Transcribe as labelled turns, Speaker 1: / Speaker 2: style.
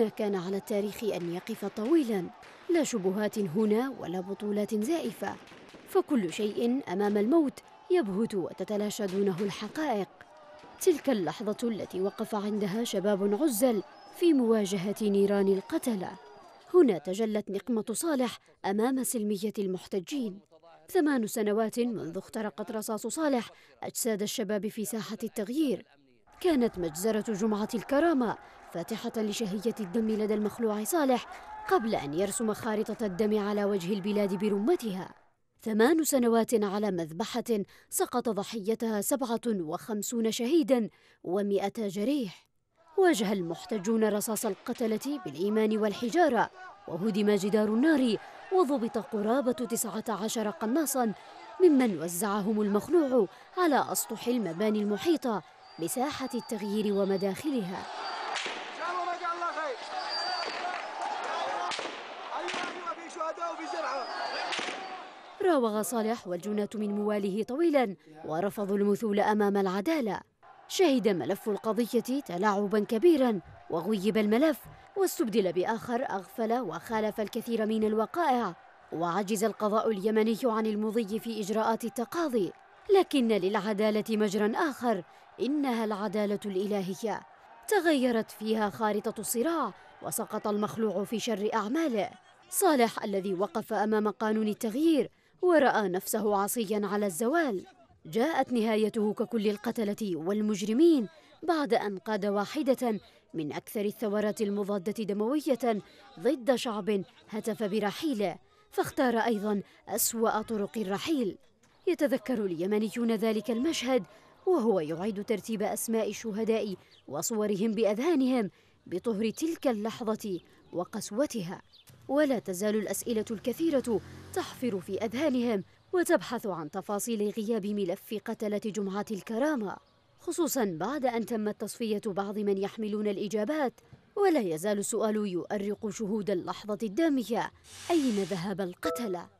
Speaker 1: هنا كان على التاريخ أن يقف طويلا لا شبهات هنا ولا بطولات زائفة فكل شيء أمام الموت يبهت وتتلاشى دونه الحقائق تلك اللحظة التي وقف عندها شباب عزل في مواجهة نيران القتلة هنا تجلت نقمة صالح أمام سلمية المحتجين ثمان سنوات منذ اخترقت رصاص صالح أجساد الشباب في ساحة التغيير كانت مجزرة جمعة الكرامة فاتحة لشهية الدم لدى المخلوع صالح قبل أن يرسم خارطة الدم على وجه البلاد برمتها ثمان سنوات على مذبحة سقط ضحيتها سبعة وخمسون شهيدا ومئة جريح واجه المحتجون رصاص القتلة بالإيمان والحجارة وهدم جدار النار وضبط قرابة تسعة عشر قناصا ممن وزعهم المخلوع على أسطح المباني المحيطة بساحة التغيير ومداخلها راوغ صالح والجناة من مواليه طويلا ورفضوا المثول أمام العدالة شهد ملف القضية تلاعبا كبيرا وغيب الملف واستبدل بآخر أغفل وخالف الكثير من الوقائع وعجز القضاء اليمني عن المضي في إجراءات التقاضي لكن للعدالة مجرى آخر إنها العدالة الإلهية تغيرت فيها خارطة الصراع وسقط المخلوع في شر أعماله صالح الذي وقف أمام قانون التغيير ورأى نفسه عصيا على الزوال جاءت نهايته ككل القتلة والمجرمين بعد أن قاد واحدة من أكثر الثورات المضادة دموية ضد شعب هتف برحيله فاختار أيضا أسوأ طرق الرحيل يتذكر اليمنيون ذلك المشهد وهو يعيد ترتيب أسماء الشهداء وصورهم بأذهانهم بطهر تلك اللحظة وقسوتها ولا تزال الأسئلة الكثيرة تحفر في أذهانهم وتبحث عن تفاصيل غياب ملف قتلة جمعة الكرامة خصوصا بعد أن تمت تصفية بعض من يحملون الإجابات ولا يزال السؤال يؤرق شهود اللحظة الدامية أين ذهب القتلة؟